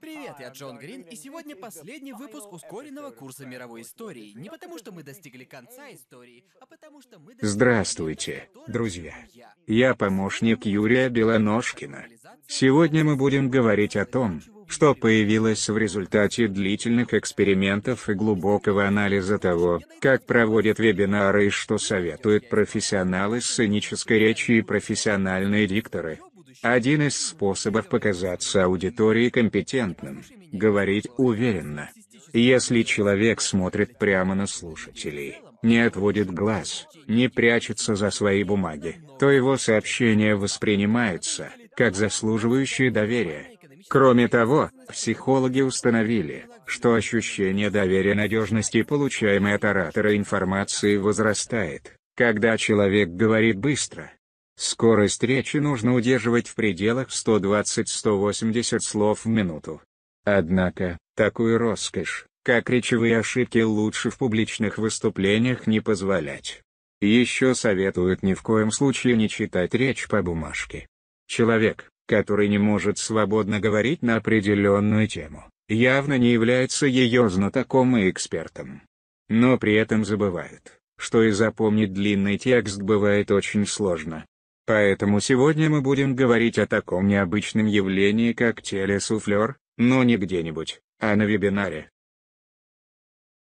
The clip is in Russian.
Привет, я а, Джон Грин, и сегодня последний выпуск ускоренного курса мировой истории. Не потому, что мы достигли конца истории, а потому, что мы... Здравствуйте, друзья. Я помощник Юрия Белоножкина. Сегодня мы будем говорить о том, что появилось в результате длительных экспериментов и глубокого анализа того, как проводят вебинары и что советуют профессионалы сценической речи и профессиональные дикторы. Один из способов показаться аудитории компетентным – говорить уверенно. Если человек смотрит прямо на слушателей, не отводит глаз, не прячется за свои бумаги, то его сообщение воспринимается как заслуживающее доверия. Кроме того, психологи установили, что ощущение доверия надежности получаемое от оратора информации возрастает, когда человек говорит быстро – Скорость речи нужно удерживать в пределах 120-180 слов в минуту. Однако, такую роскошь, как речевые ошибки лучше в публичных выступлениях не позволять. Еще советуют ни в коем случае не читать речь по бумажке. Человек, который не может свободно говорить на определенную тему, явно не является ее знатоком и экспертом. Но при этом забывают, что и запомнить длинный текст бывает очень сложно, Поэтому сегодня мы будем говорить о таком необычном явлении как телесуфлер, но не где-нибудь, а на вебинаре.